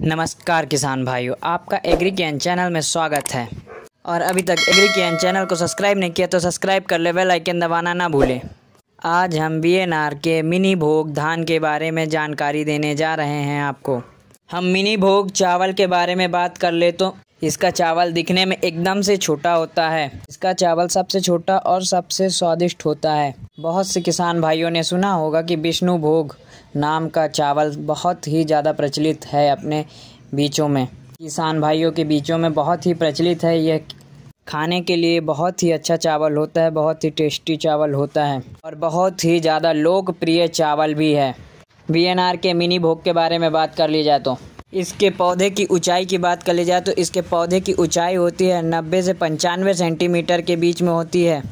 नमस्कार किसान भाइयों आपका एग्री कैन चैनल में स्वागत है और अभी तक एग्री कैन चैनल को सब्सक्राइब नहीं किया तो सब्सक्राइब कर ले बेल आइकन दबाना ना भूलें आज हम बी एन आर के मिनी भोग धान के बारे में जानकारी देने जा रहे हैं आपको हम मिनी भोग चावल के बारे में बात कर ले तो इसका चावल दिखने में एकदम से छोटा होता है इसका चावल सबसे छोटा और सबसे स्वादिष्ट होता है बहुत से किसान भाइयों ने सुना होगा कि विष्णु भोग नाम का चावल बहुत ही ज़्यादा प्रचलित है अपने बीचों में किसान भाइयों के बीचों में बहुत ही प्रचलित है यह खाने के लिए बहुत ही अच्छा चावल होता है बहुत ही टेस्टी चावल होता है और बहुत ही ज़्यादा लोकप्रिय चावल भी है वी के मिनी भोग के बारे में बात कर ली जाए तो इसके पौधे की ऊंचाई की बात कर ली जाए तो इसके पौधे की ऊंचाई होती है नब्बे से पंचानवे सेंटीमीटर के बीच में होती है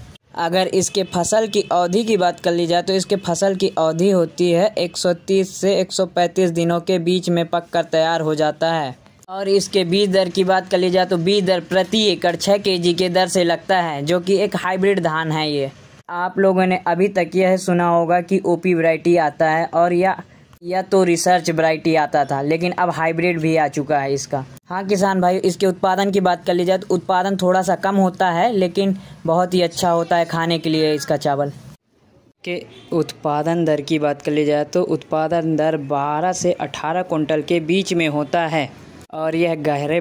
अगर इसके फसल की अवधि की बात कर ली जाए तो इसके फसल की अवधि होती है 130 से 135 दिनों के बीच में पक कर तैयार हो जाता है और इसके बीज दर की बात कर ली जाए तो बीज दर प्रति एकड़ छः के जी के दर से लगता है जो कि एक हाइब्रिड धान है ये आप लोगों ने अभी तक यह सुना होगा कि ओपी वैरायटी आता है और यह यह तो रिसर्च वराइटी आता था लेकिन अब हाइब्रिड भी आ चुका है इसका हाँ किसान भाई इसके उत्पादन की बात कर ली जाए तो उत्पादन थोड़ा सा कम होता है लेकिन बहुत ही अच्छा होता है खाने के लिए इसका चावल के उत्पादन दर की बात कर ली जाए तो उत्पादन दर 12 से 18 कुंटल के बीच में होता है और यह गहरे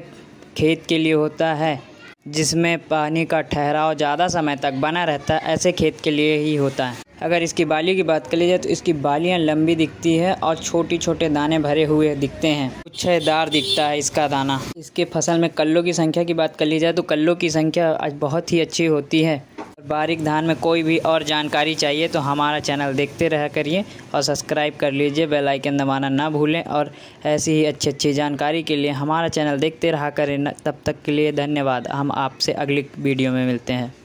खेत के लिए होता है जिसमें पानी का ठहराव ज़्यादा समय तक बना रहता है ऐसे खेत के लिए ही होता है अगर इसकी बाली की बात करी जाए तो इसकी बालियाँ लंबी दिखती है और छोटे छोटे दाने भरे हुए दिखते हैं गुच्छेदार दिखता है इसका दाना इसके फसल में कल्लों की संख्या की बात कर ली जाए तो कल्लों की संख्या आज बहुत ही अच्छी होती है बारीक धान में कोई भी और जानकारी चाहिए तो हमारा चैनल देखते रहा करिए और सब्सक्राइब कर लीजिए बेल आइकन दबाना ना भूलें और ऐसी ही अच्छी अच्छी जानकारी के लिए हमारा चैनल देखते रहा करें तब तक के लिए धन्यवाद हम आपसे अगली वीडियो में मिलते हैं